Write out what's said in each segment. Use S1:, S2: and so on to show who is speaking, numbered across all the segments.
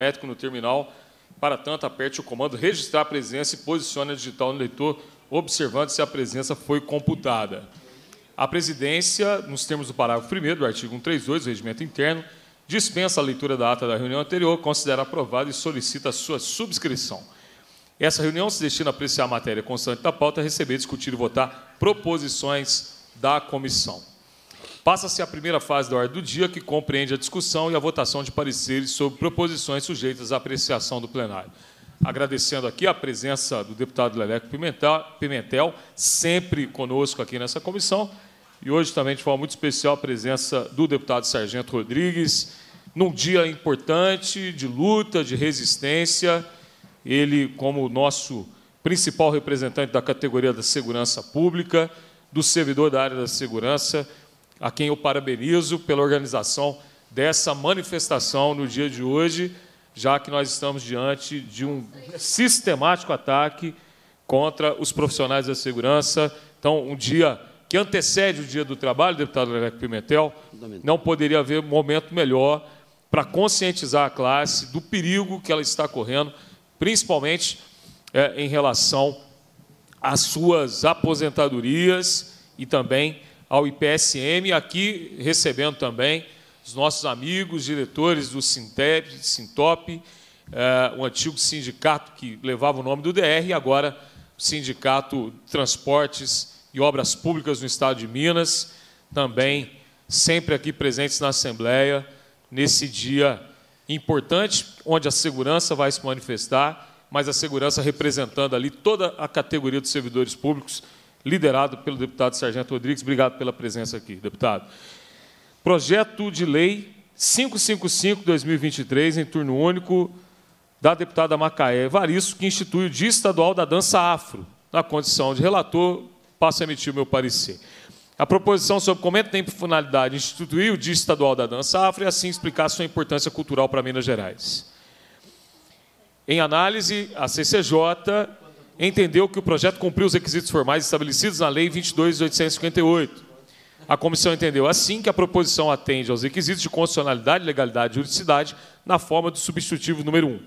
S1: métrico no terminal. Para tanto, aperte o comando registrar a presença e posicione a digital no leitor, observando se a presença foi computada. A presidência, nos termos do parágrafo 1 do artigo 132 do Regimento Interno, dispensa a leitura da ata da reunião anterior, considera aprovada e solicita a sua subscrição. Essa reunião se destina a apreciar a matéria constante da pauta, receber, discutir e votar proposições da comissão. Passa-se a primeira fase da ordem do dia, que compreende a discussão e a votação de pareceres sobre proposições sujeitas à apreciação do plenário. Agradecendo aqui a presença do deputado Leleco Pimentel, sempre conosco aqui nessa comissão, e hoje também de forma muito especial a presença do deputado Sargento Rodrigues, num dia importante de luta, de resistência, ele como nosso principal representante da categoria da segurança pública, do servidor da área da segurança, a quem eu parabenizo pela organização dessa manifestação no dia de hoje, já que nós estamos diante de um sistemático ataque contra os profissionais da segurança. Então, um dia que antecede o dia do trabalho, deputado Leleco Pimentel, não poderia haver momento melhor para conscientizar a classe do perigo que ela está correndo, principalmente é, em relação às suas aposentadorias e também ao IPSM, aqui recebendo também os nossos amigos, diretores do Sintep, Sintop, o eh, antigo sindicato que levava o nome do DR, e agora o Sindicato Transportes e Obras Públicas no Estado de Minas, também sempre aqui presentes na Assembleia, nesse dia importante, onde a segurança vai se manifestar, mas a segurança representando ali toda a categoria dos servidores públicos liderado pelo deputado Sargento Rodrigues. Obrigado pela presença aqui, deputado. Projeto de lei 555-2023, em turno único, da deputada Macaé Evaristo, que institui o Dia Estadual da Dança Afro. Na condição de relator, passo a emitir o meu parecer. A proposição sobre comento tem por finalidade instituir o Dia Estadual da Dança Afro e assim explicar sua importância cultural para Minas Gerais. Em análise, a CCJ entendeu que o projeto cumpriu os requisitos formais estabelecidos na Lei 22.858. A comissão entendeu assim que a proposição atende aos requisitos de constitucionalidade, legalidade e juridicidade na forma do substitutivo número 1.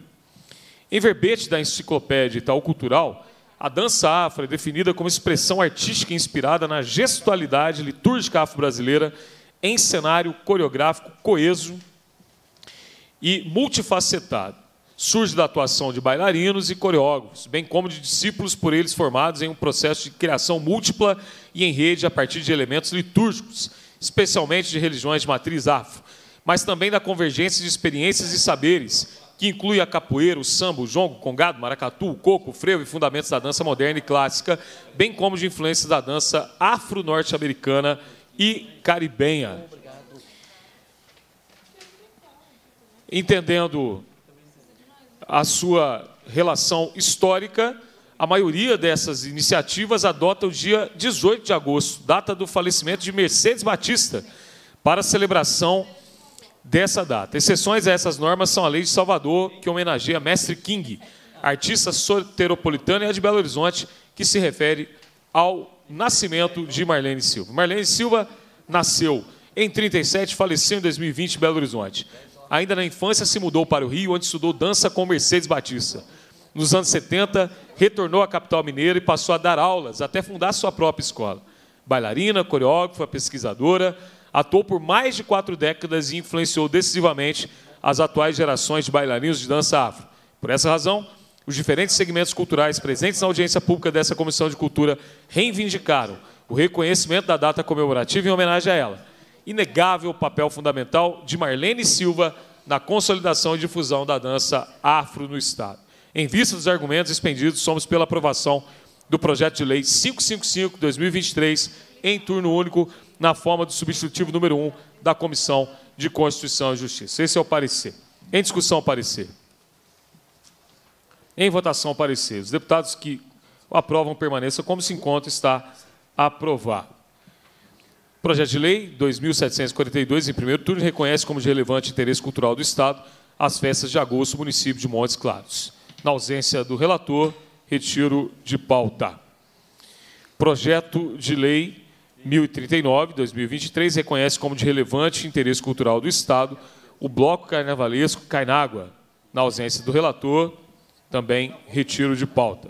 S1: Em verbete da enciclopédia Itaú Cultural, a dança afro é definida como expressão artística inspirada na gestualidade litúrgica afro-brasileira em cenário coreográfico coeso e multifacetado surge da atuação de bailarinos e coreógrafos, bem como de discípulos por eles formados em um processo de criação múltipla e em rede a partir de elementos litúrgicos, especialmente de religiões de matriz afro, mas também da convergência de experiências e saberes, que inclui a capoeira, o samba, o jongo, o congado, maracatu, o coco, o frevo e fundamentos da dança moderna e clássica, bem como de influências da dança afro-norte-americana e caribenha. Entendendo a sua relação histórica, a maioria dessas iniciativas adota o dia 18 de agosto, data do falecimento de Mercedes Batista, para a celebração dessa data. Exceções a essas normas são a Lei de Salvador, que homenageia Mestre King, artista soteropolitano e de Belo Horizonte, que se refere ao nascimento de Marlene Silva. Marlene Silva nasceu em 37, faleceu em 2020 em Belo Horizonte ainda na infância se mudou para o Rio, onde estudou dança com Mercedes Batista. Nos anos 70, retornou à capital mineira e passou a dar aulas, até fundar sua própria escola. Bailarina, coreógrafa, pesquisadora, atuou por mais de quatro décadas e influenciou decisivamente as atuais gerações de bailarinos de dança afro. Por essa razão, os diferentes segmentos culturais presentes na audiência pública dessa Comissão de Cultura reivindicaram o reconhecimento da data comemorativa em homenagem a ela inegável papel fundamental de Marlene Silva na consolidação e difusão da dança afro no Estado. Em vista dos argumentos expendidos, somos pela aprovação do projeto de lei 555-2023, em turno único, na forma do substitutivo número 1 da Comissão de Constituição e Justiça. Esse é o parecer. Em discussão, parecer. Em votação, parecer. Os deputados que aprovam permaneçam como se encontra, está aprovado. Projeto de Lei 2.742, em primeiro turno, reconhece como de relevante interesse cultural do Estado as festas de agosto, município de Montes Claros. Na ausência do relator, retiro de pauta. Projeto de Lei 1039, 2023, reconhece como de relevante interesse cultural do Estado o Bloco Carnavalesco Caínágua. Na ausência do relator, também retiro de pauta.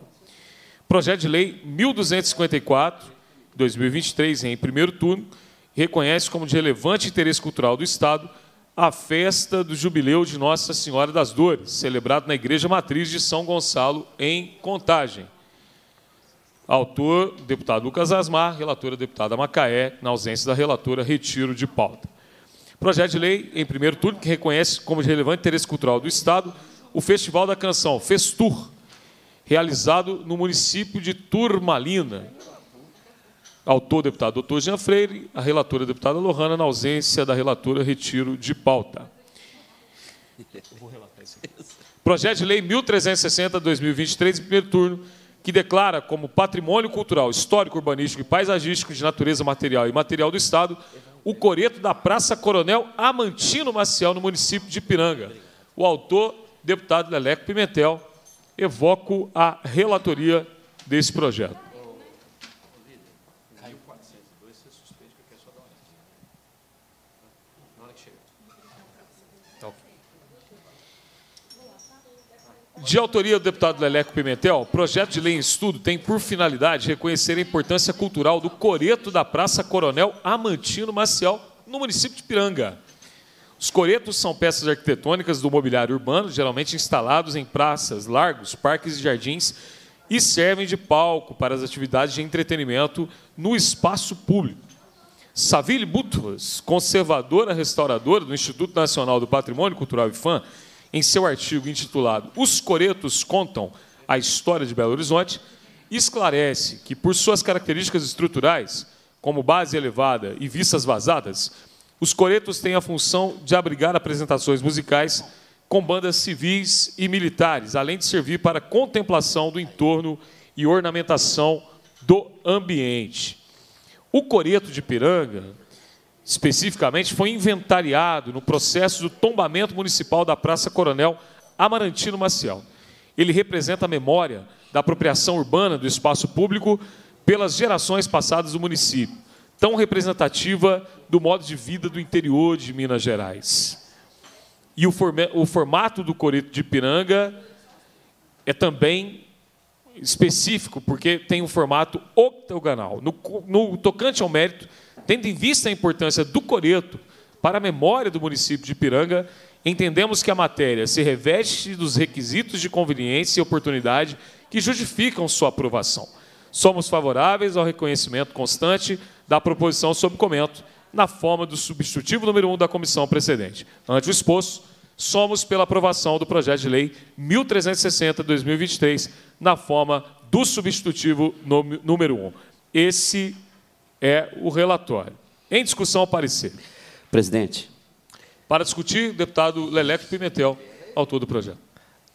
S1: Projeto de Lei 1254, 2023, em primeiro turno, reconhece como de relevante interesse cultural do Estado a festa do jubileu de Nossa Senhora das Dores, celebrado na Igreja Matriz de São Gonçalo, em Contagem. Autor, deputado Lucas Asmar, relatora, deputada Macaé, na ausência da relatora, retiro de pauta. Projeto de lei, em primeiro turno, que reconhece como de relevante interesse cultural do Estado o Festival da Canção, Festur, realizado no município de Turmalina, Autor, deputado doutor Jean Freire, a relatora, deputada Lohana, na ausência da relatora, retiro de pauta. Vou relatar isso Projeto de Lei 1360-2023, em primeiro turno, que declara como patrimônio cultural, histórico, urbanístico e paisagístico de natureza material e material do Estado o coreto da Praça Coronel Amantino Maciel, no município de Piranga. O autor, deputado Leleco Pimentel, evoco a relatoria desse projeto. De autoria do deputado Leleco Pimentel, o projeto de lei em estudo tem por finalidade reconhecer a importância cultural do coreto da Praça Coronel Amantino Maciel, no município de Piranga. Os coretos são peças arquitetônicas do mobiliário urbano, geralmente instalados em praças, largos, parques e jardins, e servem de palco para as atividades de entretenimento no espaço público. Savile Butros, conservadora restauradora do Instituto Nacional do Patrimônio Cultural e Fã, em seu artigo intitulado Os Coretos Contam a História de Belo Horizonte, esclarece que, por suas características estruturais, como base elevada e vistas vazadas, os coretos têm a função de abrigar apresentações musicais com bandas civis e militares, além de servir para contemplação do entorno e ornamentação do ambiente. O coreto de Piranga especificamente, foi inventariado no processo do tombamento municipal da Praça Coronel Amarantino Maciel. Ele representa a memória da apropriação urbana do espaço público pelas gerações passadas do município, tão representativa do modo de vida do interior de Minas Gerais. E o, formato do Coreto de Piranga é também específico, porque tem um formato octogonal. No, no tocante ao mérito, tendo em vista a importância do coreto para a memória do município de Ipiranga, entendemos que a matéria se reveste dos requisitos de conveniência e oportunidade que justificam sua aprovação. Somos favoráveis ao reconhecimento constante da proposição sob comento, na forma do substitutivo número 1 um da comissão precedente. Ante o exposto, somos pela aprovação do projeto de lei 1360-2023, na forma do substitutivo número 1. Esse é o relatório. Em discussão, parecer. Presidente. Para discutir, deputado Leleco Pimentel, autor do projeto.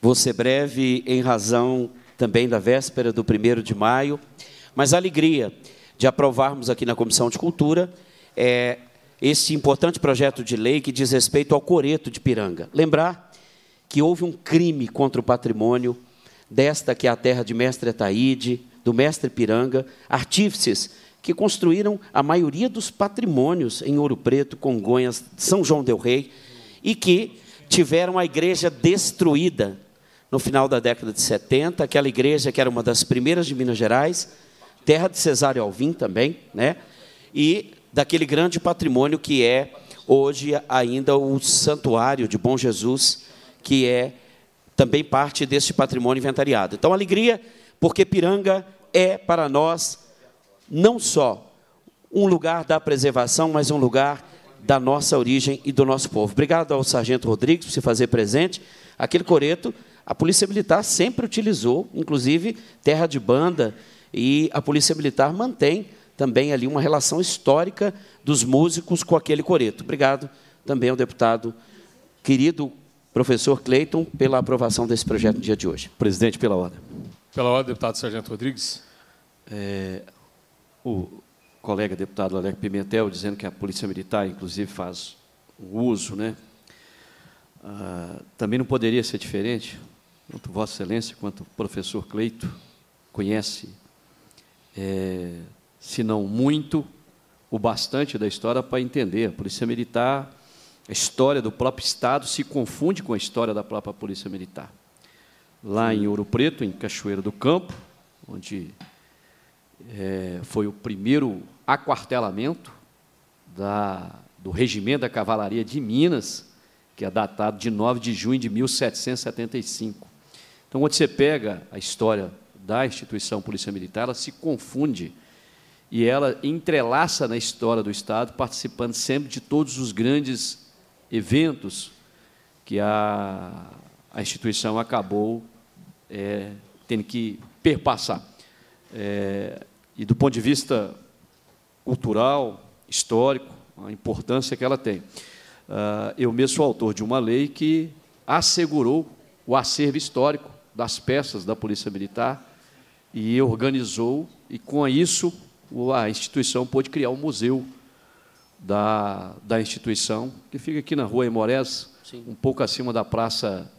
S2: Vou ser breve, em razão também da véspera do 1 de maio, mas a alegria de aprovarmos aqui na Comissão de Cultura é, esse importante projeto de lei que diz respeito ao Coreto de Piranga. Lembrar que houve um crime contra o patrimônio desta que é a terra de Mestre Ataíde, do Mestre Piranga, artífices que construíram a maioria dos patrimônios em Ouro Preto, Congonhas, São João del Rei e que tiveram a igreja destruída no final da década de 70, aquela igreja que era uma das primeiras de Minas Gerais, terra de Cesário Alvim também, né? E daquele grande patrimônio que é hoje ainda o Santuário de Bom Jesus, que é também parte deste patrimônio inventariado. Então, alegria, porque Piranga é para nós não só um lugar da preservação, mas um lugar da nossa origem e do nosso povo. Obrigado ao Sargento Rodrigues por se fazer presente. Aquele coreto, a Polícia Militar sempre utilizou, inclusive terra de banda, e a Polícia Militar mantém também ali uma relação histórica dos músicos com aquele coreto. Obrigado também ao deputado querido professor Cleiton pela aprovação desse projeto no dia de hoje. Presidente, pela ordem.
S1: Pela ordem, deputado Sargento Rodrigues.
S3: É, o colega deputado Alex Pimentel dizendo que a Polícia Militar, inclusive, faz o uso, né? Ah, também não poderia ser diferente. Tanto Vossa Excelência quanto o professor Cleito conhece é, se não muito, o bastante da história para entender. A Polícia Militar, a história do próprio Estado se confunde com a história da própria Polícia Militar. Lá em Ouro Preto, em Cachoeira do Campo, onde é, foi o primeiro aquartelamento da, do Regimento da Cavalaria de Minas, que é datado de 9 de junho de 1775. Então, quando você pega a história da instituição Polícia Militar, ela se confunde e ela entrelaça na história do Estado, participando sempre de todos os grandes eventos que a, a instituição acabou é, tendo que perpassar. É, e do ponto de vista cultural, histórico, a importância que ela tem. Uh, eu mesmo sou autor de uma lei que assegurou o acervo histórico das peças da Polícia Militar e organizou, e com isso a instituição pôde criar um museu da, da instituição, que fica aqui na rua Emorés, um pouco acima da Praça,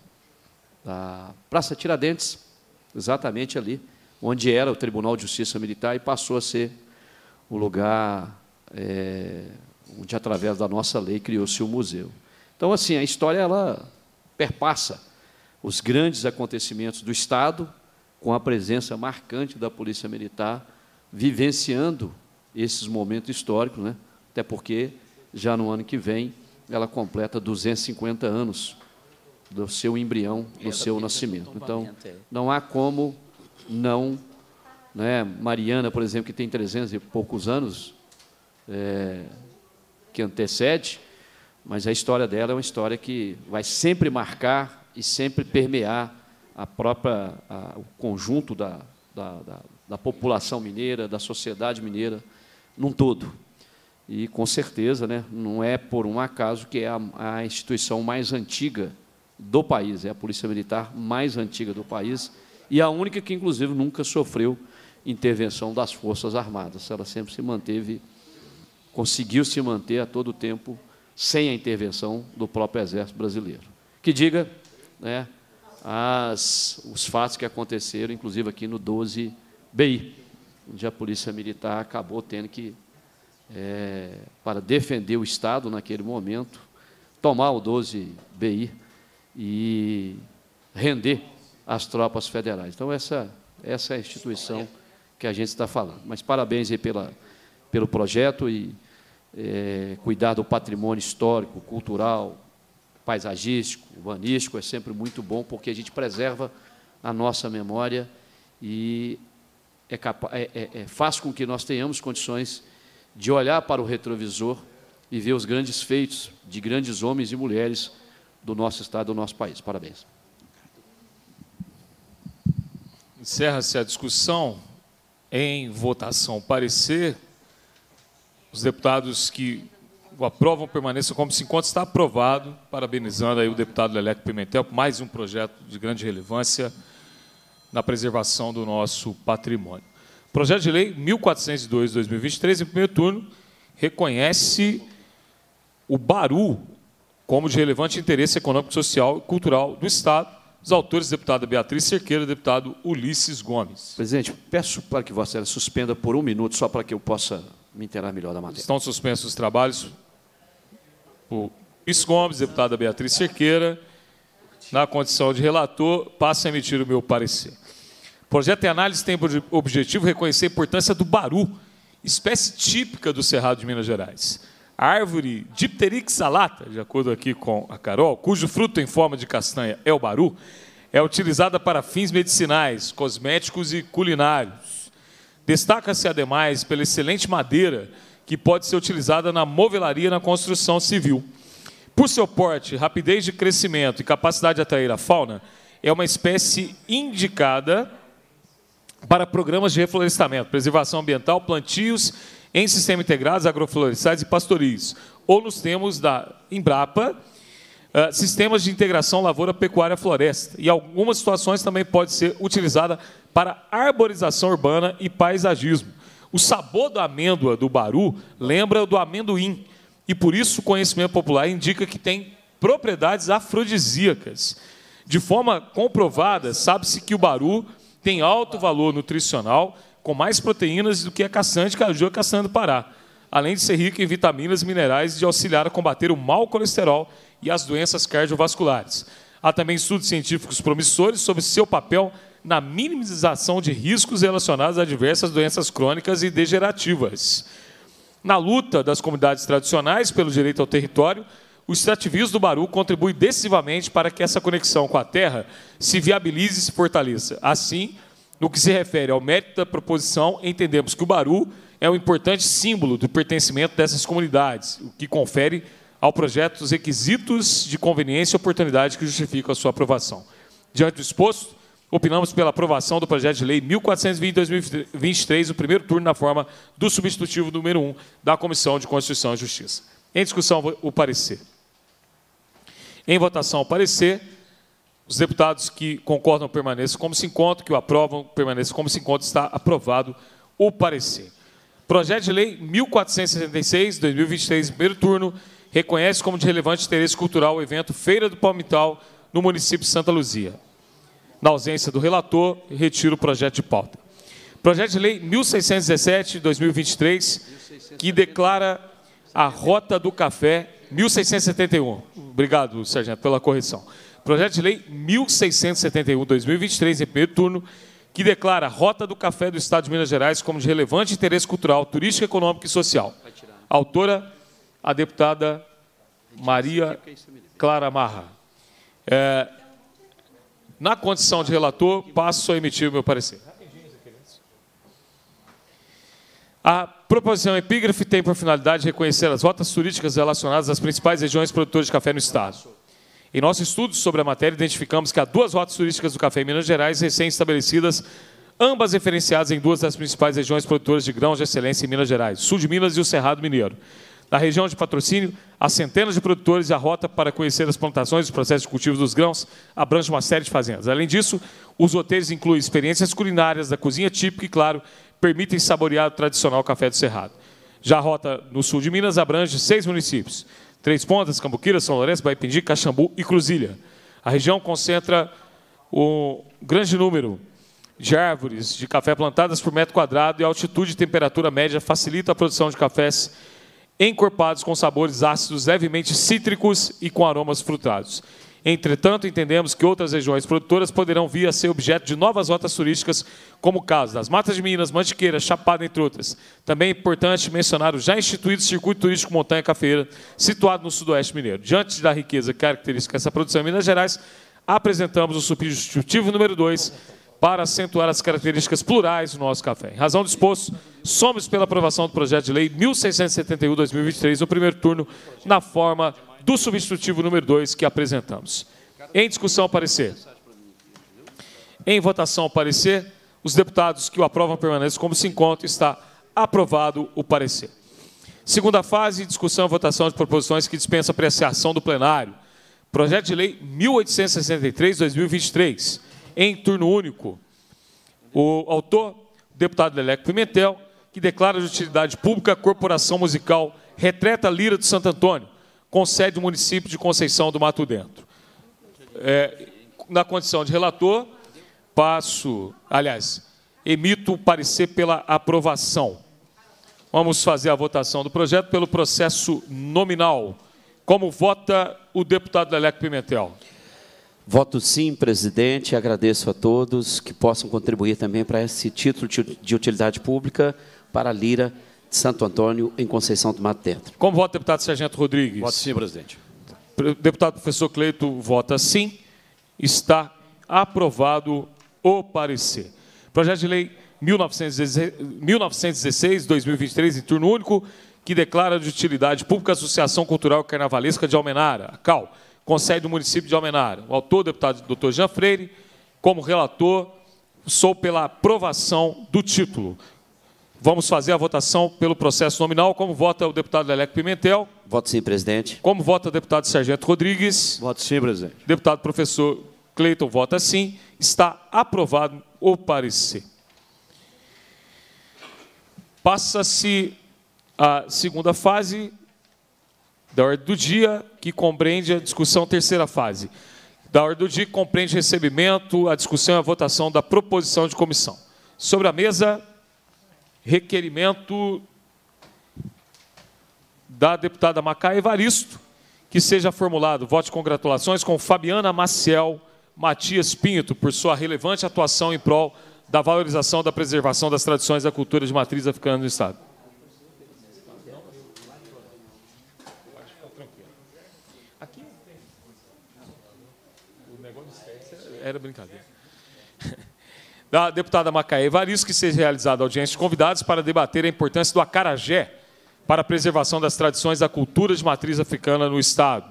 S3: da praça Tiradentes, exatamente ali, onde era o Tribunal de Justiça Militar e passou a ser o lugar é, onde, através da nossa lei, criou-se o museu. Então, assim, a história ela perpassa os grandes acontecimentos do Estado, com a presença marcante da Polícia Militar vivenciando esses momentos históricos, né? até porque já no ano que vem ela completa 250 anos do seu embrião, do seu nascimento. Então, não há como não. Né? Mariana, por exemplo, que tem 300 e poucos anos, é, que antecede, mas a história dela é uma história que vai sempre marcar e sempre permear a própria, a, o conjunto da, da, da da população mineira, da sociedade mineira, num todo. E, com certeza, né, não é por um acaso que é a, a instituição mais antiga do país, é a Polícia Militar mais antiga do país e a única que, inclusive, nunca sofreu intervenção das Forças Armadas. Ela sempre se manteve, conseguiu se manter a todo tempo sem a intervenção do próprio Exército Brasileiro. Que diga né, as, os fatos que aconteceram, inclusive aqui no 12 BI, onde a Polícia Militar acabou tendo que, é, para defender o Estado naquele momento, tomar o 12 BI e render as tropas federais. Então, essa, essa é a instituição que a gente está falando. Mas parabéns aí pela, pelo projeto e é, cuidar do patrimônio histórico, cultural, paisagístico, urbanístico é sempre muito bom, porque a gente preserva a nossa memória e é é, é, é, faz com que nós tenhamos condições de olhar para o retrovisor e ver os grandes feitos de grandes homens e mulheres do nosso Estado, do nosso país. Parabéns.
S1: Encerra-se a discussão. Em votação, parecer, os deputados que o aprovam permaneçam como se encontra. Está aprovado. Parabenizando aí o deputado Leleco Pimentel mais um projeto de grande relevância na preservação do nosso patrimônio. projeto de lei 1402-2023, em primeiro turno, reconhece o Baru como de relevante interesse econômico, social e cultural do Estado. Os autores, deputada Beatriz Cerqueira e deputado Ulisses Gomes. Presidente, peço para que você suspenda por um minuto, só para que eu possa me inteirar melhor da matéria. Estão suspensos os trabalhos. O Ulisses Gomes, deputada Beatriz Cerqueira na condição de relator, passo a emitir o meu parecer. O projeto de análise tem por objetivo reconhecer a importância do baru, espécie típica do Cerrado de Minas Gerais. A árvore Dipterix alata, de acordo aqui com a Carol, cujo fruto em forma de castanha é o baru, é utilizada para fins medicinais, cosméticos e culinários. Destaca-se, ademais, pela excelente madeira que pode ser utilizada na movelaria e na construção civil. Por seu porte, rapidez de crescimento e capacidade de atrair a fauna, é uma espécie indicada para programas de reflorestamento, preservação ambiental, plantios em sistema integrados, agroflorestais e pastoris. ou nos termos da Embrapa, eh, sistemas de integração lavoura-pecuária-floresta. E algumas situações também pode ser utilizada para arborização urbana e paisagismo. O sabor da amêndoa do baru lembra do amendoim, e por isso o conhecimento popular indica que tem propriedades afrodisíacas. De forma comprovada, sabe-se que o baru tem alto valor nutricional, com mais proteínas do que a caçã de caju e a é caçã do Pará, além de ser rica em vitaminas, minerais e de auxiliar a combater o mau colesterol e as doenças cardiovasculares. Há também estudos científicos promissores sobre seu papel na minimização de riscos relacionados a diversas doenças crônicas e degenerativas. Na luta das comunidades tradicionais pelo direito ao território, o extrativismo do Baru contribui decisivamente para que essa conexão com a terra se viabilize e se fortaleça. Assim, no que se refere ao mérito da proposição, entendemos que o Baru é um importante símbolo do pertencimento dessas comunidades, o que confere ao projeto os requisitos de conveniência e oportunidade que justificam a sua aprovação. Diante do exposto, Opinamos pela aprovação do projeto de lei 1420-2023, o primeiro turno na forma do substitutivo número 1 da Comissão de Constituição e Justiça. Em discussão, o parecer. Em votação, o parecer. Os deputados que concordam permaneçam como se encontram, que o aprovam permaneçam como se encontram. Está aprovado o parecer. Projeto de lei 1466-2023, primeiro turno, reconhece como de relevante interesse cultural o evento Feira do Palmital no município de Santa Luzia. Na ausência do relator, retiro o projeto de pauta. Projeto de Lei 1617 2023, que declara a Rota do Café 1671. Obrigado, Sargento, pela correção. Projeto de Lei 1671 2023, em primeiro turno, que declara a Rota do Café do Estado de Minas Gerais como de relevante interesse cultural, turístico, econômico e social. Autora, a deputada Maria Clara Marra. É, na condição de relator, passo a emitir o meu parecer. A proposição epígrafe tem por finalidade reconhecer as rotas turísticas relacionadas às principais regiões produtoras de café no Estado. Em nosso estudo sobre a matéria, identificamos que há duas rotas turísticas do café em Minas Gerais recém-estabelecidas, ambas referenciadas em duas das principais regiões produtoras de grãos de excelência em Minas Gerais, sul de Minas e o Cerrado Mineiro. Na região de patrocínio, há centenas de produtores e a rota para conhecer as plantações e os processos de cultivo dos grãos abrange uma série de fazendas. Além disso, os roteiros incluem experiências culinárias da cozinha típica e, claro, permitem saborear o tradicional café do Cerrado. Já a rota no sul de Minas abrange seis municípios: Três Pontas, Cambuquira, São Lourenço, Baipindi, Caxambu e Cruzilha. A região concentra um grande número de árvores de café plantadas por metro quadrado e a altitude e temperatura média facilita a produção de cafés encorpados com sabores ácidos levemente cítricos e com aromas frutados. Entretanto, entendemos que outras regiões produtoras poderão vir a ser objeto de novas rotas turísticas, como o caso das Matas de Minas, Mantiqueira, Chapada, entre outras. Também é importante mencionar o já instituído Circuito Turístico Montanha Cafeira, situado no Sudoeste Mineiro. Diante da riqueza característica dessa produção em Minas Gerais, apresentamos o substitutivo número 2, para acentuar as características plurais do nosso café. Em razão disposto, somos pela aprovação do projeto de lei 1671-2023, no primeiro turno, na forma do substitutivo número 2 que apresentamos. Em discussão, parecer. Em votação, parecer. Os deputados que o aprovam permanecem como se encontra. Está aprovado o parecer. Segunda fase, discussão e votação de proposições que dispensa apreciação do plenário. Projeto de lei 1863-2023 em turno único. O autor, o deputado Leleco Pimentel, que declara de utilidade pública a corporação musical Retreta Lira de Santo Antônio, com sede do município de Conceição do Mato Dentro. É, na condição de relator, passo, aliás, emito o parecer pela aprovação. Vamos fazer a votação do projeto pelo processo nominal. Como vota o deputado Leleco Pimentel?
S2: Voto sim, presidente. Agradeço a todos que possam contribuir também para esse título de utilidade pública para a Lira de Santo Antônio, em Conceição do Mato Dentro.
S1: Como vota o deputado Sargento Rodrigues? Voto sim, presidente. Deputado professor Cleito vota sim. Está aprovado o parecer. Projeto de lei 1916-2023, em turno único, que declara de utilidade pública a Associação Cultural Carnavalesca de Almenara, a CAL. Conselho do município de Almenara. O autor, deputado Dr. Jean Freire, como relator, sou pela aprovação do título. Vamos fazer a votação pelo processo nominal. Como vota o deputado Leleco Pimentel? Voto sim, presidente. Como vota o deputado Sargento Rodrigues? Voto sim, presidente. Deputado professor Cleiton vota sim. Está aprovado o parecer. Passa-se a segunda fase da ordem do dia, que compreende a discussão terceira fase. Da ordem do dia que compreende recebimento, a discussão e a votação da proposição de comissão. Sobre a mesa, requerimento da deputada Macaia Evaristo, que seja formulado voto de congratulações com Fabiana Maciel Matias Pinto por sua relevante atuação em prol da valorização da preservação das tradições da cultura de matriz africana no Estado. era brincadeira. Da deputada Macaé Evaristo, que seja realizada audiência de convidados para debater a importância do acarajé para a preservação das tradições da cultura de matriz africana no Estado.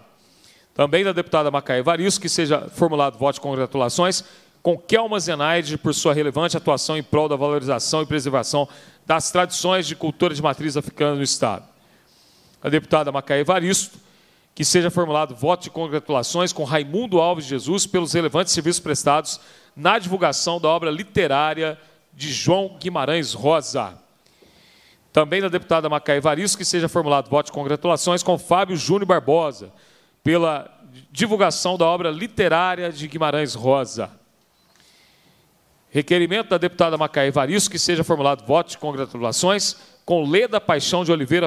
S1: Também da deputada Macaé Evaristo, que seja formulado voto de congratulações com Kelma Zenaide por sua relevante atuação em prol da valorização e preservação das tradições de cultura de matriz africana no Estado. A deputada Macaé Evaristo, que seja formulado voto de congratulações com Raimundo Alves Jesus pelos relevantes serviços prestados na divulgação da obra literária de João Guimarães Rosa. Também da deputada Macaé Varisco, que seja formulado voto de congratulações com Fábio Júnior Barbosa pela divulgação da obra literária de Guimarães Rosa. Requerimento da deputada Macaé Varisco, que seja formulado voto de congratulações com Leda Paixão de Oliveira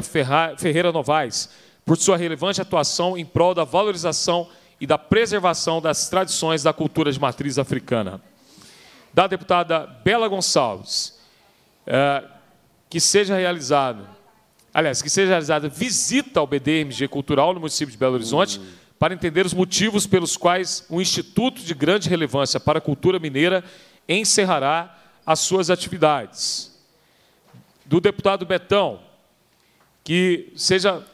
S1: Ferreira Novaes, por sua relevante atuação em prol da valorização e da preservação das tradições da cultura de matriz africana. Da deputada Bela Gonçalves, é, que seja realizado, aliás, que seja realizada visita ao BDMG Cultural no município de Belo Horizonte, uhum. para entender os motivos pelos quais um instituto de grande relevância para a cultura mineira encerrará as suas atividades. Do deputado Betão, que seja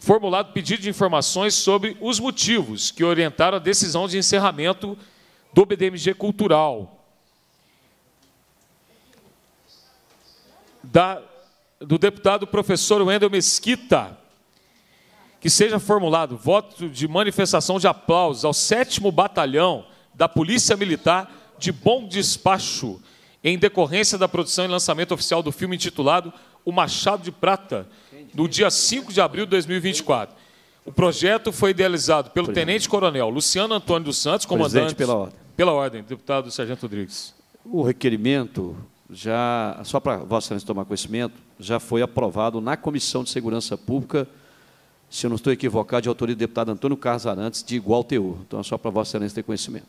S1: formulado pedido de informações sobre os motivos que orientaram a decisão de encerramento do BDMG Cultural. Da, do deputado professor Wendel Mesquita, que seja formulado voto de manifestação de aplausos ao 7 Batalhão da Polícia Militar de Bom Despacho, em decorrência da produção e lançamento oficial do filme intitulado O Machado de Prata, no dia 5 de abril de 2024. O projeto foi idealizado pelo tenente-coronel Luciano Antônio dos Santos, comandante... Presidente pela ordem. Pela ordem,
S3: deputado Sargento Rodrigues. O requerimento já, só para Vossa Excelência tomar conhecimento, já foi aprovado na Comissão de Segurança Pública, se eu não estou equivocado,
S1: de autoria do deputado Antônio Carlos Arantes, de igual teor. Então, é só para Vossa Excelência ter conhecimento.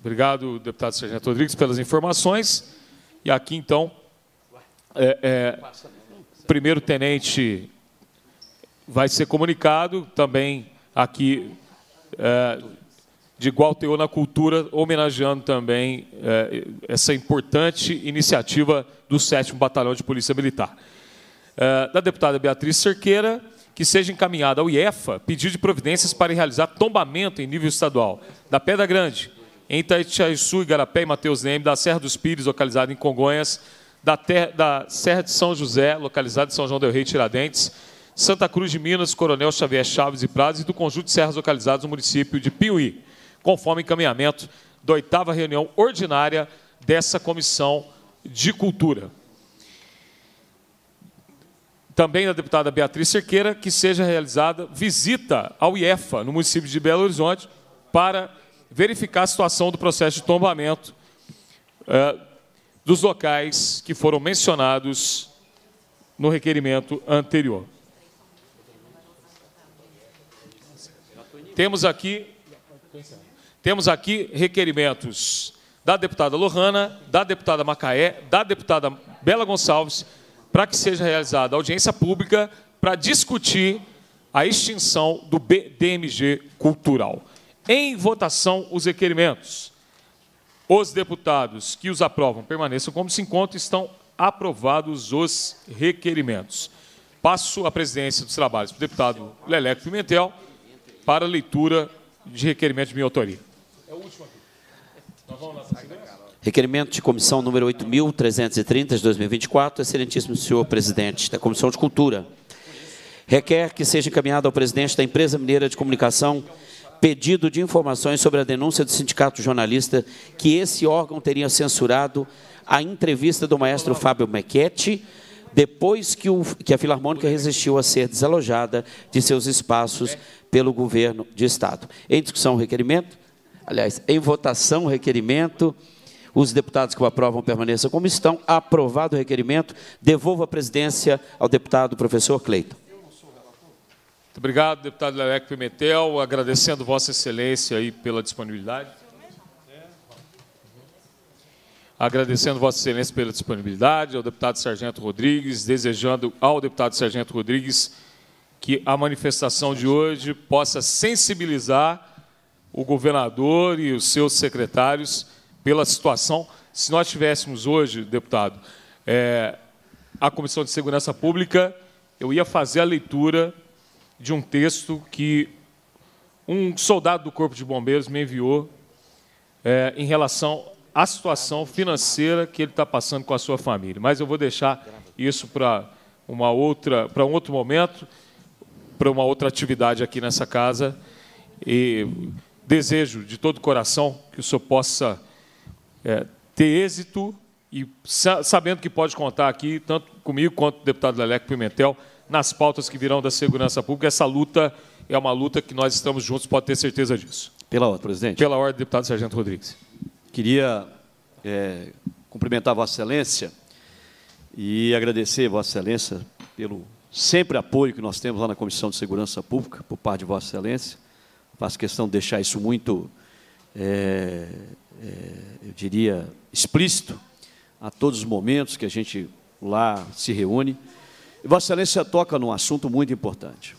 S1: Obrigado, deputado Sargento Rodrigues, pelas informações. E aqui, então, é, é, primeiro tenente vai ser comunicado também aqui é, de igual teor na cultura, homenageando também é, essa importante iniciativa do 7 Batalhão de Polícia Militar. É, da deputada Beatriz Cerqueira, que seja encaminhada ao IEFA pedido de providências para realizar tombamento em nível estadual da Pedra Grande, em Itaiaçu, Igarapé e Mateus Neme, da Serra dos Pires, localizada em Congonhas, da, terra, da Serra de São José, localizado em São João del Rei, Tiradentes, Santa Cruz de Minas, Coronel Xavier Chaves e Prados e do conjunto de serras localizadas no município de Piuí, conforme encaminhamento da oitava reunião ordinária dessa Comissão de Cultura. Também da deputada Beatriz Cerqueira, que seja realizada visita ao IEFA, no município de Belo Horizonte, para verificar a situação do processo de tombamento eh, dos locais que foram mencionados no requerimento anterior. Temos aqui, temos aqui requerimentos da deputada Lohana, da deputada Macaé, da deputada Bela Gonçalves, para que seja realizada audiência pública para discutir a extinção do BDMG cultural. Em votação, os requerimentos. Os deputados que os aprovam permaneçam como se encontram, estão aprovados os requerimentos. Passo a presidência dos trabalhos para o deputado Leleco Pimentel para a leitura de requerimento de minha autoria. É o último aqui.
S2: Nós vamos lançar Requerimento de comissão número 8.330 de 2024, excelentíssimo senhor presidente da Comissão de Cultura. Requer que seja encaminhado ao presidente da Empresa Mineira de Comunicação pedido de informações sobre a denúncia do sindicato jornalista que esse órgão teria censurado a entrevista do maestro Fábio Mequete, depois que, o, que, a Filarmônica resistiu a ser desalojada de seus espaços pelo governo de Estado. Em discussão, o requerimento. Aliás, em votação, o requerimento. Os deputados que o aprovam permaneçam como estão. Aprovado o requerimento, devolvo a presidência ao deputado professor Cleiton.
S1: Muito obrigado, deputado Leleco Pimentel, agradecendo Vossa Excelência aí pela disponibilidade. É? Agradecendo Vossa Excelência pela disponibilidade, ao deputado Sargento Rodrigues, desejando ao deputado Sargento Rodrigues que a manifestação de hoje possa sensibilizar o governador e os seus secretários pela situação. Se nós tivéssemos hoje, deputado, é, a Comissão de Segurança Pública, eu ia fazer a leitura de um texto que um soldado do Corpo de Bombeiros me enviou é, em relação à situação financeira que ele está passando com a sua família. Mas eu vou deixar isso para uma outra, para um outro momento, para uma outra atividade aqui nessa casa. E desejo de todo o coração que o senhor possa é, ter êxito e sabendo que pode contar aqui tanto comigo quanto o deputado Leleco Pimentel nas pautas que virão da segurança pública. Essa luta é uma luta que nós estamos juntos, pode ter certeza disso. Pela ordem, presidente. Pela ordem, deputado Sargento Rodrigues. Queria é, cumprimentar Vossa Excelência e
S3: agradecer Vossa Excelência pelo sempre apoio que nós temos lá na Comissão de Segurança Pública, por parte de Vossa Excelência. Faço questão de deixar isso muito, é, é, eu diria, explícito a todos os momentos que a gente lá se reúne. Vossa Excelência toca num assunto muito importante.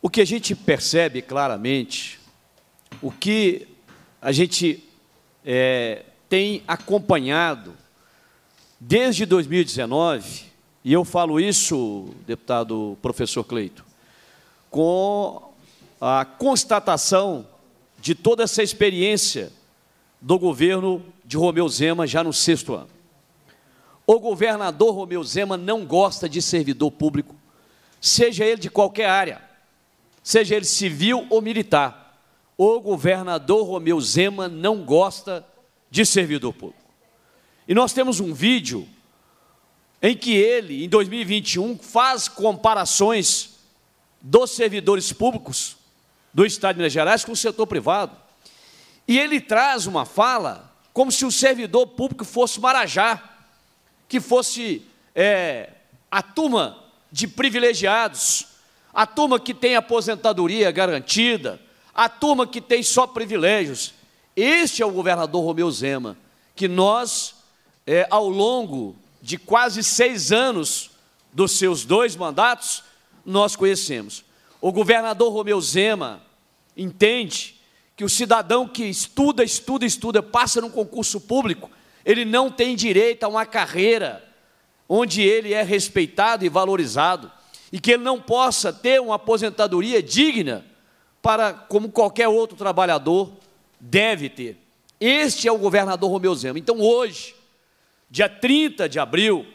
S3: O que a gente percebe claramente, o que a gente é, tem acompanhado desde 2019, e eu falo isso, deputado professor Cleito, com a constatação de toda essa experiência do governo de Romeu Zema já no sexto ano. O governador Romeu Zema não gosta de servidor público, seja ele de qualquer área, seja ele civil ou militar. O governador Romeu Zema não gosta de servidor público. E nós temos um vídeo em que ele, em 2021, faz comparações dos servidores públicos do Estado de Minas Gerais com o setor privado. E ele traz uma fala como se o servidor público fosse Marajá que fosse é, a turma de privilegiados, a turma que tem aposentadoria garantida, a turma que tem só privilégios. Este é o governador Romeu Zema, que nós, é, ao longo de quase seis anos dos seus dois mandatos, nós conhecemos. O governador Romeu Zema entende que o cidadão que estuda, estuda, estuda, passa num concurso público, ele não tem direito a uma carreira onde ele é respeitado e valorizado, e que ele não possa ter uma aposentadoria digna para como qualquer outro trabalhador deve ter. Este é o governador Romeu Zema. Então, hoje, dia 30 de abril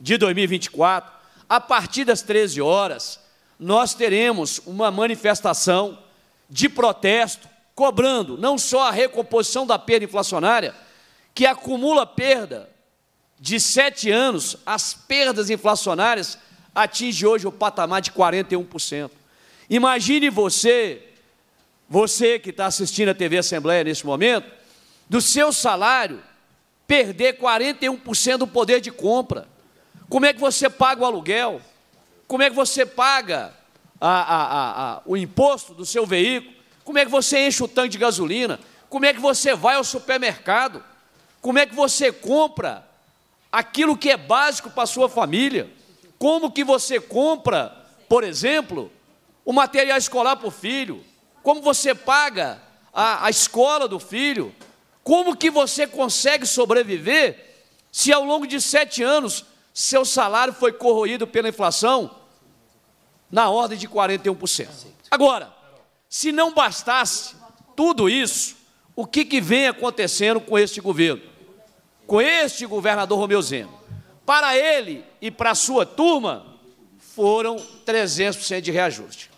S3: de 2024, a partir das 13 horas, nós teremos uma manifestação de protesto cobrando não só a recomposição da perda inflacionária, que acumula perda de sete anos, as perdas inflacionárias atingem hoje o patamar de 41%. Imagine você, você que está assistindo a TV Assembleia neste momento, do seu salário perder 41% do poder de compra. Como é que você paga o aluguel? Como é que você paga a, a, a, o imposto do seu veículo? Como é que você enche o tanque de gasolina? Como é que você vai ao supermercado? Como é que você compra aquilo que é básico para a sua família? Como que você compra, por exemplo, o material escolar para o filho? Como você paga a, a escola do filho? Como que você consegue sobreviver se ao longo de sete anos seu salário foi corroído pela inflação na ordem de 41%. Agora, se não bastasse tudo isso, o que, que vem acontecendo com este governo? com este governador Romeu Zema. Para ele e para a sua turma, foram 300% de reajuste.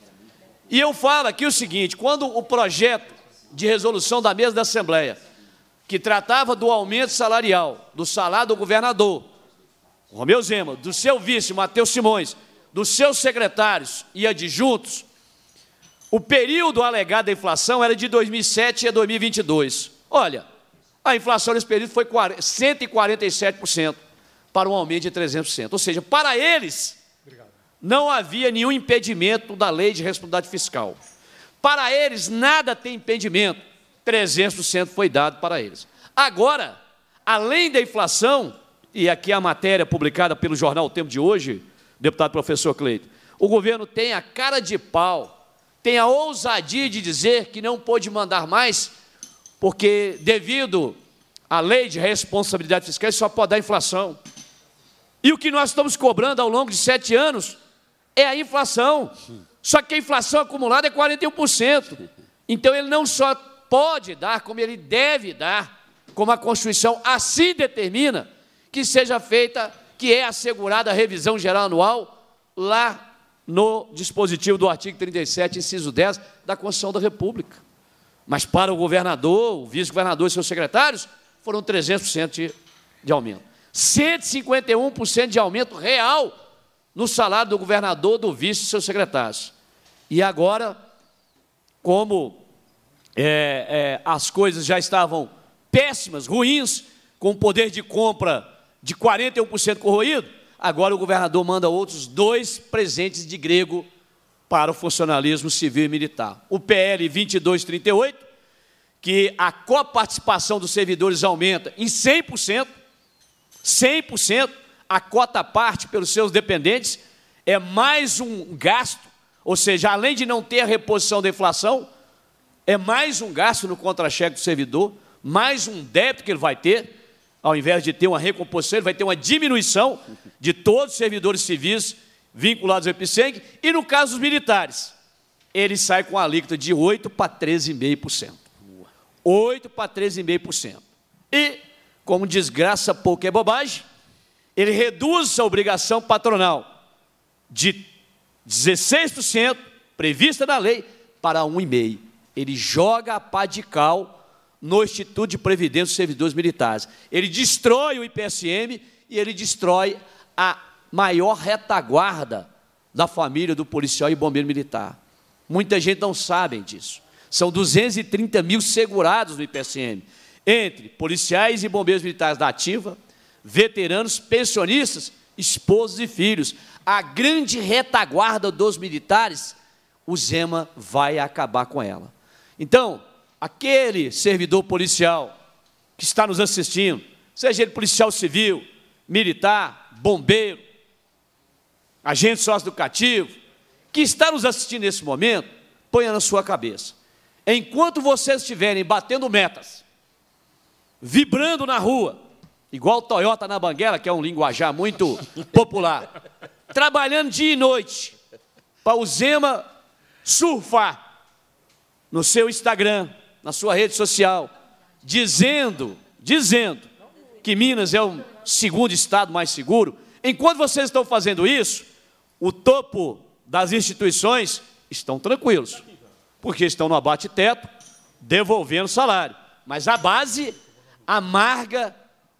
S3: E eu falo aqui o seguinte, quando o projeto de resolução da mesa da Assembleia, que tratava do aumento salarial, do salário do governador, Romeu Zema, do seu vice, Matheus Simões, dos seus secretários e adjuntos, o período alegado da inflação era de 2007 a 2022. Olha, a inflação nesse período foi 147%, para um aumento de 300%. Ou seja, para eles, Obrigado. não havia nenhum impedimento da lei de responsabilidade fiscal. Para eles, nada tem impedimento. 300% foi dado para eles. Agora, além da inflação, e aqui é a matéria publicada pelo jornal o Tempo de hoje, deputado professor Cleito, o governo tem a cara de pau, tem a ousadia de dizer que não pôde mandar mais porque devido à lei de responsabilidade fiscal, só pode dar inflação. E o que nós estamos cobrando ao longo de sete anos é a inflação. Só que a inflação acumulada é 41%. Então ele não só pode dar, como ele deve dar, como a Constituição assim determina, que seja feita, que é assegurada a revisão geral anual lá no dispositivo do artigo 37, inciso 10 da Constituição da República. Mas para o governador, o vice-governador e seus secretários, foram 300% de, de aumento. 151% de aumento real no salário do governador, do vice e seus secretários. E agora, como é, é, as coisas já estavam péssimas, ruins, com o poder de compra de 41% corroído, agora o governador manda outros dois presentes de grego para o funcionalismo civil e militar. O PL 2238, que a coparticipação dos servidores aumenta em 100%, 100%, a cota parte pelos seus dependentes é mais um gasto, ou seja, além de não ter a reposição da inflação, é mais um gasto no contra-cheque do servidor, mais um débito que ele vai ter, ao invés de ter uma recomposição, ele vai ter uma diminuição de todos os servidores civis vinculados ao EPSEG, e no caso dos militares, ele sai com a alíquota de 8% para 13,5%. 8% para 13,5%. E, como desgraça pouco é bobagem, ele reduz a obrigação patronal de 16% prevista na lei para 1,5%. Ele joga a pá de cal no Instituto de Previdência dos Servidores Militares. Ele destrói o IPSM e ele destrói a maior retaguarda da família do policial e bombeiro militar. Muita gente não sabe disso. São 230 mil segurados no IPCM, entre policiais e bombeiros militares da ativa, veteranos, pensionistas, esposos e filhos. A grande retaguarda dos militares, o Zema vai acabar com ela. Então, aquele servidor policial que está nos assistindo, seja ele policial civil, militar, bombeiro, agente sócio-educativo, que está nos assistindo nesse momento, ponha na sua cabeça. Enquanto vocês estiverem batendo metas, vibrando na rua, igual Toyota na Banguela, que é um linguajar muito popular, trabalhando dia e noite, para o Zema surfar no seu Instagram, na sua rede social, dizendo, dizendo que Minas é o segundo estado mais seguro, enquanto vocês estão fazendo isso, o topo das instituições estão tranquilos, porque estão no abate-teto, devolvendo salário. Mas a base amarga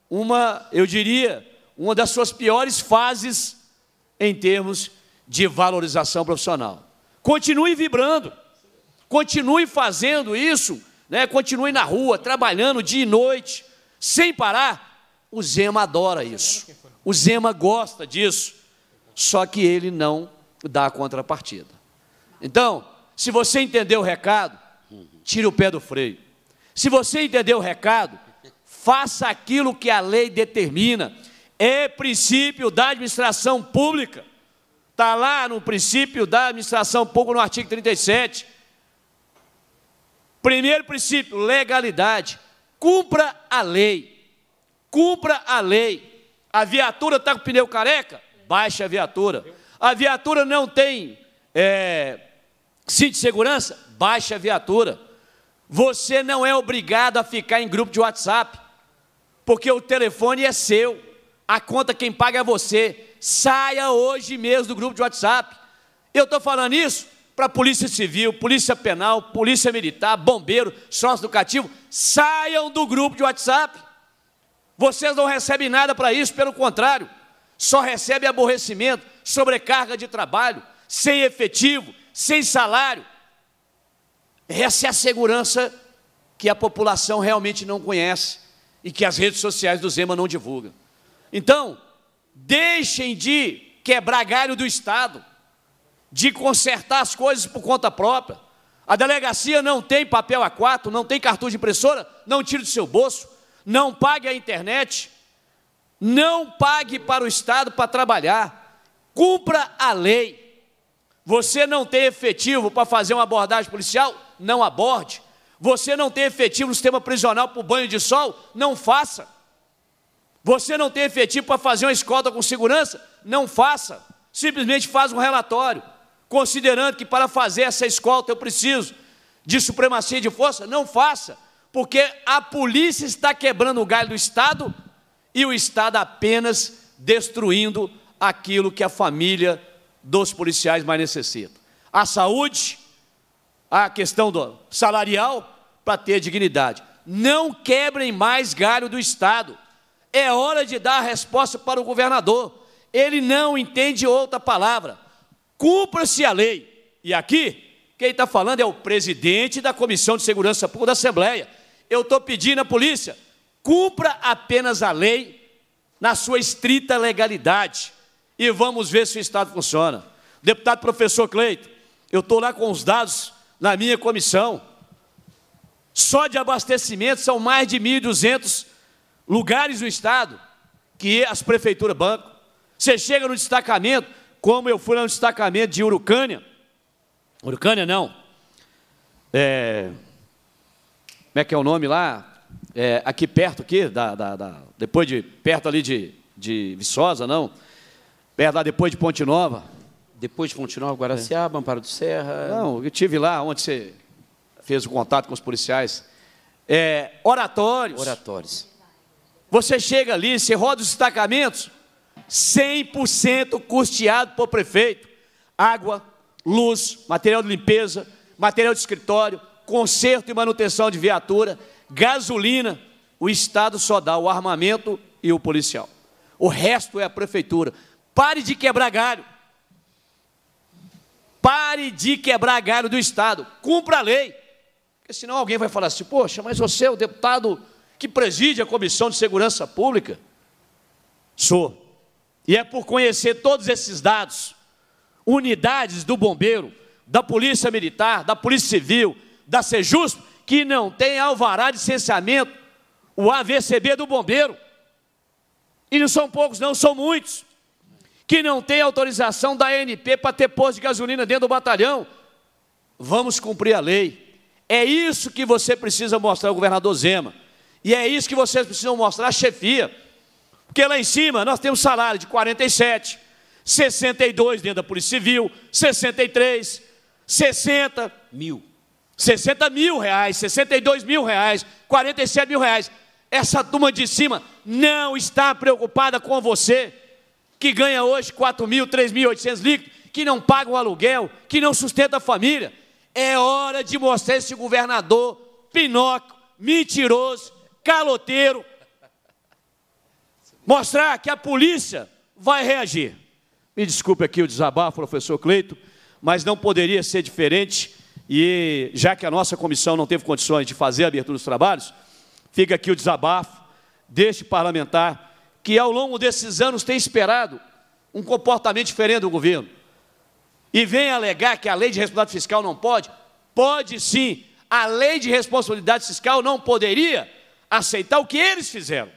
S3: uma, eu diria, uma das suas piores fases em termos de valorização profissional. Continue vibrando, continue fazendo isso, né? continue na rua, trabalhando dia e noite, sem parar. O Zema adora isso, o Zema gosta disso só que ele não dá a contrapartida. Então, se você entender o recado, tire o pé do freio. Se você entender o recado, faça aquilo que a lei determina. É princípio da administração pública. Está lá no princípio da administração pública, no artigo 37. Primeiro princípio, legalidade. Cumpra a lei. Cumpra a lei. A viatura está com o pneu careca? baixe a viatura. A viatura não tem é, cinto de segurança? Baixe a viatura. Você não é obrigado a ficar em grupo de WhatsApp, porque o telefone é seu, a conta quem paga é você. Saia hoje mesmo do grupo de WhatsApp. Eu estou falando isso para Polícia Civil, Polícia Penal, Polícia Militar, Bombeiro, Sócio Educativo. Saiam do grupo de WhatsApp. Vocês não recebem nada para isso, pelo contrário só recebe aborrecimento, sobrecarga de trabalho, sem efetivo, sem salário. Essa é a segurança que a população realmente não conhece e que as redes sociais do Zema não divulgam. Então, deixem de quebrar galho do Estado, de consertar as coisas por conta própria. A delegacia não tem papel A4, não tem cartão de impressora, não tire do seu bolso, não pague a internet, não pague para o Estado para trabalhar. Cumpra a lei. Você não tem efetivo para fazer uma abordagem policial? Não aborde. Você não tem efetivo no sistema prisional para o banho de sol? Não faça. Você não tem efetivo para fazer uma escolta com segurança? Não faça. Simplesmente faz um relatório, considerando que para fazer essa escolta eu preciso de supremacia de força? Não faça, porque a polícia está quebrando o galho do Estado e o Estado apenas destruindo aquilo que a família dos policiais mais necessita. A saúde, a questão do salarial para ter dignidade. Não quebrem mais galho do Estado. É hora de dar a resposta para o governador. Ele não entende outra palavra. Cumpra-se a lei. E aqui, quem está falando é o presidente da Comissão de Segurança Pública da Assembleia. Eu estou pedindo à polícia cumpra apenas a lei na sua estrita legalidade. E vamos ver se o Estado funciona. Deputado professor Cleito, eu estou lá com os dados na minha comissão. Só de abastecimento são mais de 1.200 lugares no Estado que é as prefeituras bancam. Você chega no destacamento, como eu fui no destacamento de Urucânia. Urucânia não. É, como é que é o nome lá? é, aqui perto, aqui, da, da, da, depois de, perto ali de, de Viçosa, não, perto lá depois de Ponte Nova. Depois de Ponte Nova, Guaraciaba, é. Amparo do Serra. Não, eu tive lá onde você fez o contato com os policiais. É, oratórios. Oratórios. Você chega ali, você roda os destacamentos, 100% custeado por prefeito. Água, luz, material de limpeza, material de escritório, conserto e manutenção de viatura gasolina, o Estado só dá o armamento e o policial. O resto é a prefeitura. Pare de quebrar galho. Pare de quebrar galho do Estado. Cumpra a lei. Porque senão alguém vai falar assim: poxa, mas você é o deputado que preside a Comissão de Segurança Pública? Sou. E é por conhecer todos esses dados, unidades do bombeiro, da Polícia Militar, da Polícia Civil, da Sejusp, que não tem alvará de licenciamento, o AVCB do bombeiro. E não são poucos, não, são muitos. Que não tem autorização da ANP para ter posto de gasolina dentro do batalhão. Vamos cumprir a lei. É isso que você precisa mostrar ao governador Zema. E é isso que vocês precisam mostrar à chefia. Porque lá em cima nós temos salário de 47, 62 dentro da Polícia Civil, 63, 60 mil. 60 mil reais, 62 mil reais, 47 mil reais. Essa turma de cima não está preocupada com você, que ganha hoje 4 mil, 3 mil, 800 líquidos, que não paga o aluguel, que não sustenta a família. É hora de mostrar esse governador pinóquio, mentiroso, caloteiro. Mostrar que a polícia vai reagir. Me desculpe aqui o desabafo, professor Cleito, mas não poderia ser diferente e já que a nossa comissão não teve condições de fazer a abertura dos trabalhos, fica aqui o desabafo deste parlamentar que ao longo desses anos tem esperado um comportamento diferente do governo. E vem alegar que a lei de responsabilidade fiscal não pode? Pode sim. A lei de responsabilidade fiscal não poderia aceitar o que eles fizeram.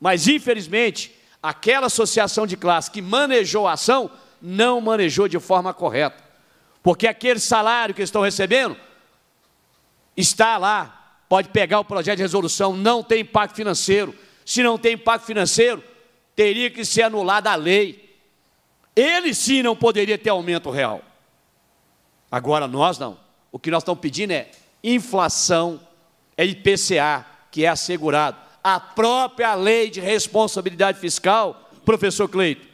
S3: Mas, infelizmente, aquela associação de classe que manejou a ação não manejou de forma correta. Porque aquele salário que estão recebendo está lá, pode pegar o projeto de resolução, não tem impacto financeiro. Se não tem impacto financeiro, teria que ser anulada a lei. Ele sim não poderia ter aumento real. Agora nós não. O que nós estamos pedindo é inflação, é IPCA, que é assegurado. A própria lei de responsabilidade fiscal, professor Cleito,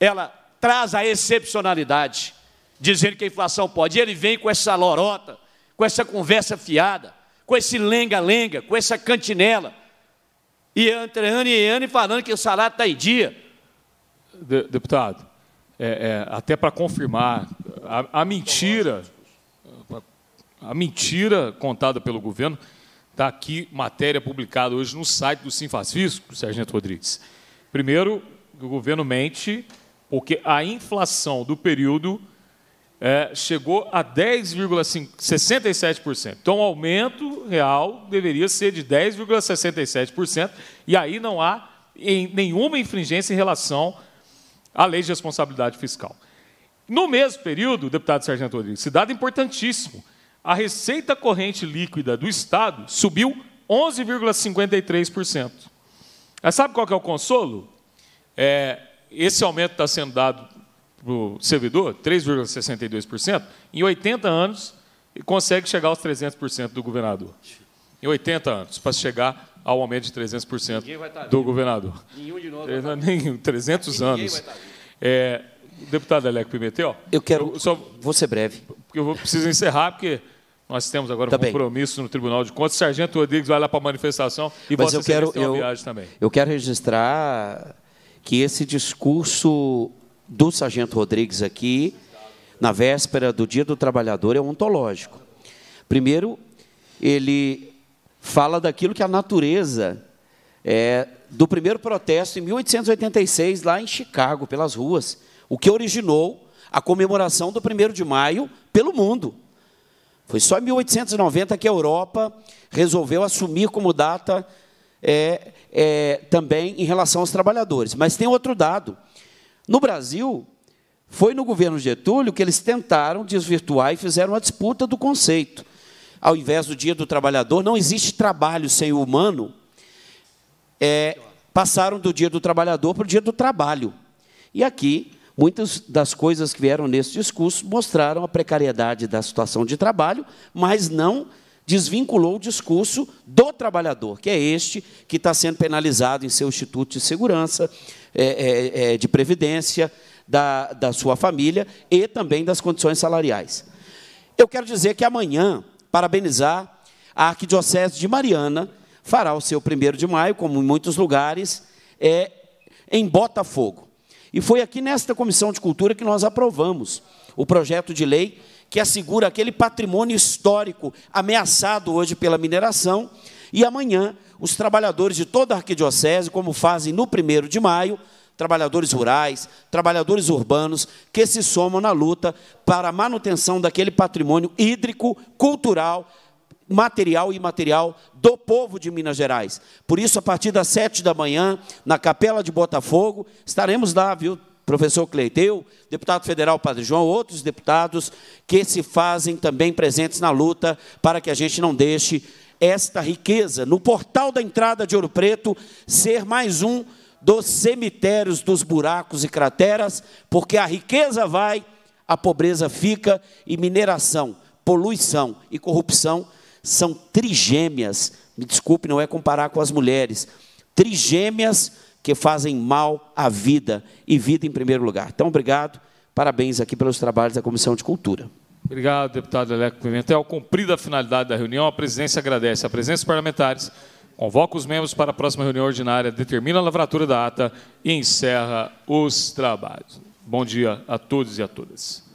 S3: ela traz a excepcionalidade dizendo que a inflação pode. E ele vem com essa lorota, com essa conversa fiada, com esse lenga-lenga, com essa
S1: cantinela. E é entre ano e ano falando que o salário está em dia. De, deputado, é, é, até para confirmar, a, a mentira, a mentira contada pelo governo, está aqui matéria publicada hoje no site do sinfasfisco Fisco, Sargento Rodrigues. Primeiro, o governo mente porque a inflação do período é, chegou a 10,67%. Então, o aumento real deveria ser de 10,67%, e aí não há em, nenhuma infringência em relação à lei de responsabilidade fiscal. No mesmo período, deputado Sargento Rodrigues, esse dado importantíssimo, a receita corrente líquida do Estado subiu 11,53%. sabe qual é o consolo? É, esse aumento está sendo dado para o servidor, 3,62%, em 80 anos consegue chegar aos 300% do governador. Em 80 anos, para chegar ao aumento de 300% tá do governador. Nenhum de nós. 300, 300 tá anos. Tá é, deputado Aleco Pimentel. Eu quero. Eu só, vou ser breve. Porque eu vou, preciso encerrar, porque nós temos agora um compromisso no Tribunal de Contas. Sargento Rodrigues vai lá para a manifestação e Mas você eu quero, eu, viagem também.
S2: Eu quero registrar que esse discurso do Sargento Rodrigues aqui, na véspera do Dia do Trabalhador, é ontológico. Primeiro, ele fala daquilo que a natureza é, do primeiro protesto em 1886, lá em Chicago, pelas ruas, o que originou a comemoração do 1 de maio pelo mundo. Foi só em 1890 que a Europa resolveu assumir como data é, é, também em relação aos trabalhadores. Mas tem outro dado. No Brasil, foi no governo Getúlio que eles tentaram desvirtuar e fizeram a disputa do conceito. Ao invés do Dia do Trabalhador, não existe trabalho sem o humano. É, passaram do Dia do Trabalhador para o Dia do Trabalho. E aqui, muitas das coisas que vieram nesse discurso mostraram a precariedade da situação de trabalho, mas não desvinculou o discurso do trabalhador, que é este que está sendo penalizado em seu instituto de segurança, é, é, é, de previdência, da, da sua família e também das condições salariais. Eu quero dizer que amanhã, parabenizar a Arquidiocese de Mariana, fará o seu primeiro de maio, como em muitos lugares, é, em Botafogo. E foi aqui nesta Comissão de Cultura que nós aprovamos o projeto de lei que assegura aquele patrimônio histórico ameaçado hoje pela mineração. E amanhã, os trabalhadores de toda a arquidiocese, como fazem no 1 de maio, trabalhadores rurais, trabalhadores urbanos, que se somam na luta para a manutenção daquele patrimônio hídrico, cultural, material e imaterial do povo de Minas Gerais. Por isso, a partir das sete da manhã, na Capela de Botafogo, estaremos lá, viu? professor Cleiteu, deputado federal Padre João, outros deputados que se fazem também presentes na luta para que a gente não deixe esta riqueza no portal da entrada de Ouro Preto ser mais um dos cemitérios dos buracos e crateras, porque a riqueza vai, a pobreza fica e mineração, poluição e corrupção são trigêmeas. Me desculpe, não é comparar com as mulheres. Trigêmeas que fazem mal à vida e vida em primeiro lugar. Então, obrigado, parabéns aqui pelos trabalhos da Comissão de Cultura.
S1: Obrigado, deputado Eleco Pimentel. Cumprida a finalidade da reunião, a presidência agradece a presença dos parlamentares, convoca os membros para a próxima reunião ordinária, determina a lavratura da ata e encerra os trabalhos. Bom dia a todos e a todas.